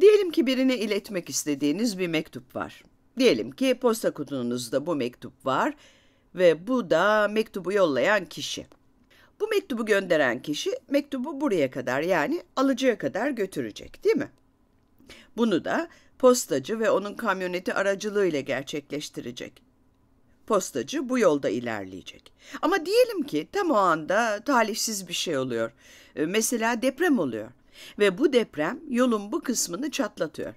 Diyelim ki birine iletmek istediğiniz bir mektup var. Diyelim ki posta kutunuzda bu mektup var ve bu da mektubu yollayan kişi. Bu mektubu gönderen kişi mektubu buraya kadar yani alıcıya kadar götürecek değil mi? Bunu da postacı ve onun kamyoneti aracılığıyla gerçekleştirecek. Postacı bu yolda ilerleyecek. Ama diyelim ki tam o anda talihsiz bir şey oluyor. Ee, mesela deprem oluyor. Ve bu deprem yolun bu kısmını çatlatıyor.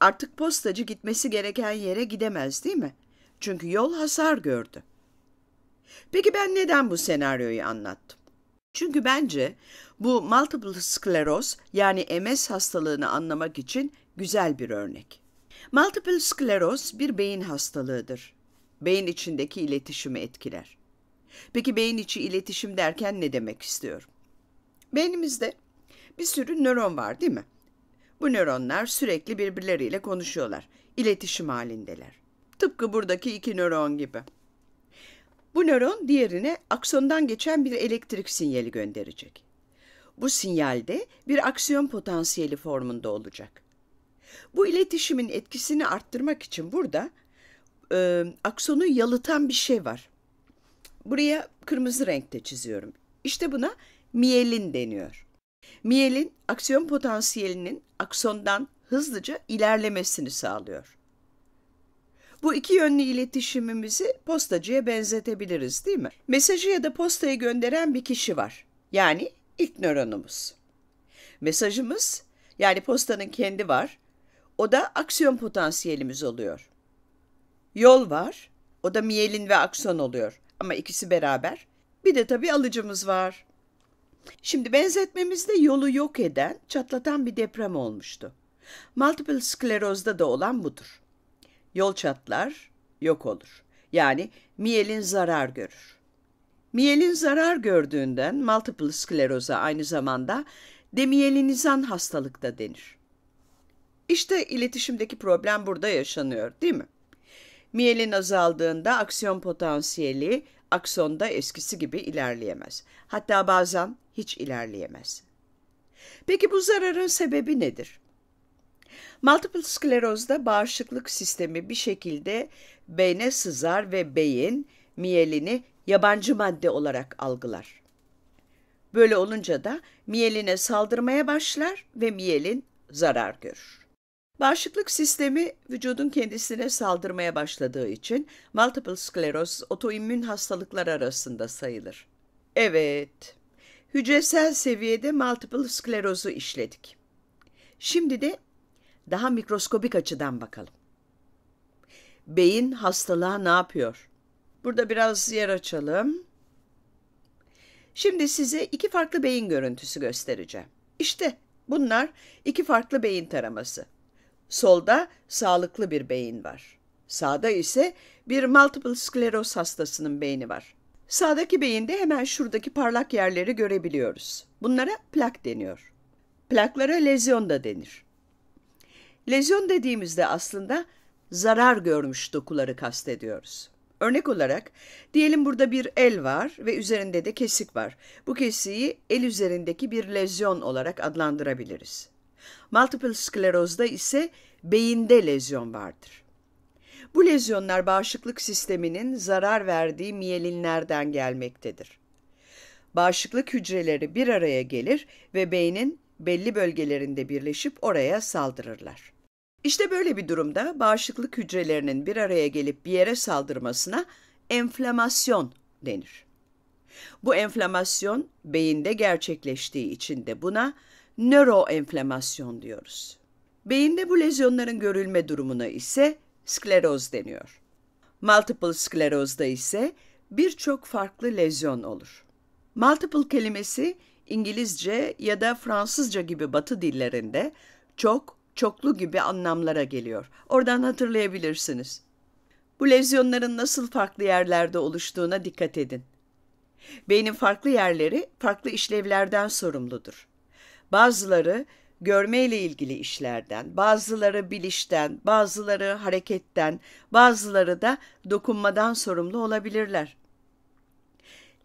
Artık postacı gitmesi gereken yere gidemez değil mi? Çünkü yol hasar gördü. Peki ben neden bu senaryoyu anlattım? Çünkü bence bu multiple skleroz yani MS hastalığını anlamak için güzel bir örnek. Multiple skleroz bir beyin hastalığıdır. Beyin içindeki iletişimi etkiler. Peki beyin içi iletişim derken ne demek istiyorum? Beynimizde bir sürü nöron var değil mi? Bu nöronlar sürekli birbirleriyle konuşuyorlar. İletişim halindeler. Tıpkı buradaki iki nöron gibi. Bu nöron diğerine aksondan geçen bir elektrik sinyali gönderecek. Bu sinyal de bir aksiyon potansiyeli formunda olacak. Bu iletişimin etkisini arttırmak için burada e, aksonu yalıtan bir şey var. Buraya kırmızı renkte çiziyorum. İşte buna miyelin deniyor. Miyelin aksiyon potansiyelinin aksondan hızlıca ilerlemesini sağlıyor. Bu iki yönlü iletişimimizi postacıya benzetebiliriz değil mi? Mesajı ya da postayı gönderen bir kişi var. Yani ilk nöronumuz. Mesajımız yani postanın kendi var. O da aksiyon potansiyelimiz oluyor. Yol var. O da miyelin ve akson oluyor. Ama ikisi beraber. Bir de tabii alıcımız var. Şimdi benzetmemizde yolu yok eden, çatlatan bir deprem olmuştu. Multiple sklerozda da olan budur. Yol çatlar, yok olur. Yani miyelin zarar görür. Miyelin zarar gördüğünden multiple skleroza aynı zamanda demiyelinizan hastalık da denir. İşte iletişimdeki problem burada yaşanıyor değil mi? Miyelin azaldığında aksiyon potansiyeli aksonda eskisi gibi ilerleyemez. Hatta bazen hiç ilerleyemez. Peki bu zararın sebebi nedir? Multiple sklerozda bağışıklık sistemi bir şekilde beyne sızar ve beyin miyelini yabancı madde olarak algılar. Böyle olunca da miyeline saldırmaya başlar ve miyelin zarar görür. Bağışıklık sistemi vücudun kendisine saldırmaya başladığı için multiple skleroz otoimmün hastalıklar arasında sayılır. Evet, hücresel seviyede multiple sklerozu işledik. Şimdi de daha mikroskobik açıdan bakalım. Beyin hastalığa ne yapıyor? Burada biraz yer açalım. Şimdi size iki farklı beyin görüntüsü göstereceğim. İşte bunlar iki farklı beyin taraması. Solda sağlıklı bir beyin var. Sağda ise bir multiple skleroz hastasının beyni var. Sağdaki beyinde hemen şuradaki parlak yerleri görebiliyoruz. Bunlara plak deniyor. Plaklara lezyon da denir. Lezyon dediğimizde aslında zarar görmüş dokuları kastediyoruz. Örnek olarak diyelim burada bir el var ve üzerinde de kesik var. Bu kesiği el üzerindeki bir lezyon olarak adlandırabiliriz. Multiple sklerozda ise beyinde lezyon vardır. Bu lezyonlar bağışıklık sisteminin zarar verdiği miyelinlerden gelmektedir. Bağışıklık hücreleri bir araya gelir ve beynin belli bölgelerinde birleşip oraya saldırırlar. İşte böyle bir durumda bağışıklık hücrelerinin bir araya gelip bir yere saldırmasına enflamasyon denir. Bu enflamasyon beyinde gerçekleştiği için de buna nöroenflamasyon diyoruz. Beyinde bu lezyonların görülme durumuna ise skleroz deniyor. Multiple sklerozda ise birçok farklı lezyon olur. Multiple kelimesi İngilizce ya da Fransızca gibi batı dillerinde çok, çoklu gibi anlamlara geliyor. Oradan hatırlayabilirsiniz. Bu lezyonların nasıl farklı yerlerde oluştuğuna dikkat edin. Beynin farklı yerleri farklı işlevlerden sorumludur. Bazıları görmeyle ilgili işlerden, bazıları bilişten, bazıları hareketten, bazıları da dokunmadan sorumlu olabilirler.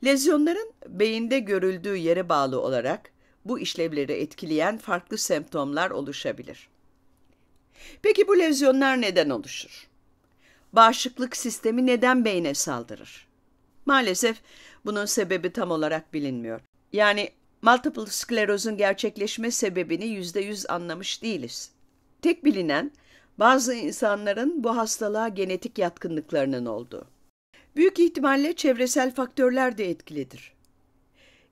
Lezyonların beyinde görüldüğü yere bağlı olarak bu işlevleri etkileyen farklı semptomlar oluşabilir. Peki bu lezyonlar neden oluşur? Bağışıklık sistemi neden beyne saldırır? Maalesef bunun sebebi tam olarak bilinmiyor. Yani multiple sklerozun gerçekleşme sebebini yüzde yüz anlamış değiliz. Tek bilinen bazı insanların bu hastalığa genetik yatkınlıklarının olduğu. Büyük ihtimalle çevresel faktörler de etkilidir.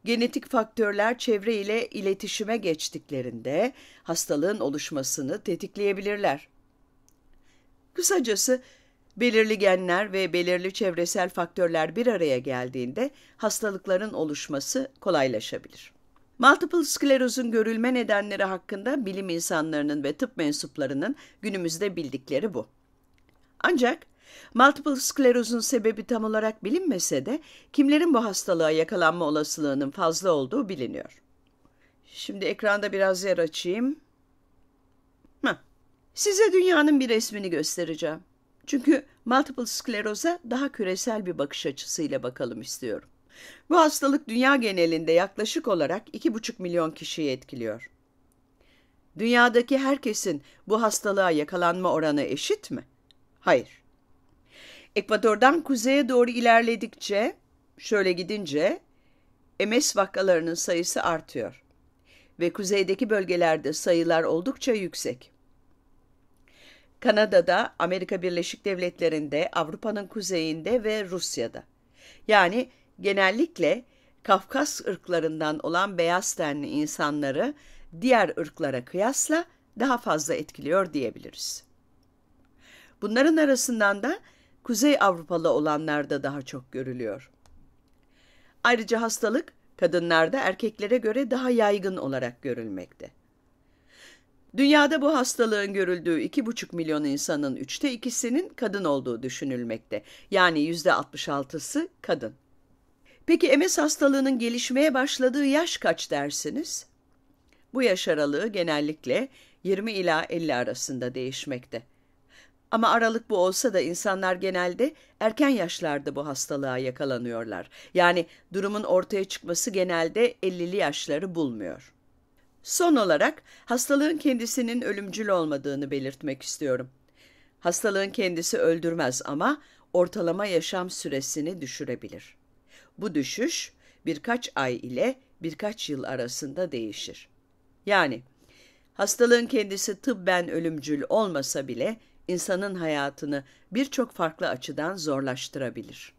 Genetik faktörler çevre ile iletişime geçtiklerinde hastalığın oluşmasını tetikleyebilirler. Kısacası belirli genler ve belirli çevresel faktörler bir araya geldiğinde hastalıkların oluşması kolaylaşabilir. Multiple sklerozun görülme nedenleri hakkında bilim insanlarının ve tıp mensuplarının günümüzde bildikleri bu. Ancak multiple sklerozun sebebi tam olarak bilinmese de kimlerin bu hastalığa yakalanma olasılığının fazla olduğu biliniyor. Şimdi ekranda biraz yer açayım. Heh. Size dünyanın bir resmini göstereceğim. Çünkü multiple skleroza daha küresel bir bakış açısıyla bakalım istiyorum. Bu hastalık dünya genelinde yaklaşık olarak 2,5 milyon kişiyi etkiliyor. Dünyadaki herkesin bu hastalığa yakalanma oranı eşit mi? Hayır. Ekvador'dan kuzeye doğru ilerledikçe, şöyle gidince MS vakalarının sayısı artıyor ve kuzeydeki bölgelerde sayılar oldukça yüksek. Kanada'da, Amerika Birleşik Devletleri'nde, Avrupa'nın kuzeyinde ve Rusya'da. Yani genellikle Kafkas ırklarından olan beyaz tenli insanları diğer ırklara kıyasla daha fazla etkiliyor diyebiliriz. Bunların arasından da Kuzey Avrupalı olanlar da daha çok görülüyor. Ayrıca hastalık kadınlarda erkeklere göre daha yaygın olarak görülmekte. Dünyada bu hastalığın görüldüğü 2,5 milyon insanın üçte ikisinin kadın olduğu düşünülmekte. Yani yüzde %66'sı kadın. Peki MS hastalığının gelişmeye başladığı yaş kaç dersiniz? Bu yaş aralığı genellikle 20 ila 50 arasında değişmekte. Ama aralık bu olsa da insanlar genelde erken yaşlarda bu hastalığa yakalanıyorlar. Yani durumun ortaya çıkması genelde 50'li yaşları bulmuyor. Son olarak hastalığın kendisinin ölümcül olmadığını belirtmek istiyorum. Hastalığın kendisi öldürmez ama ortalama yaşam süresini düşürebilir. Bu düşüş birkaç ay ile birkaç yıl arasında değişir. Yani hastalığın kendisi tıbben ölümcül olmasa bile insanın hayatını birçok farklı açıdan zorlaştırabilir.''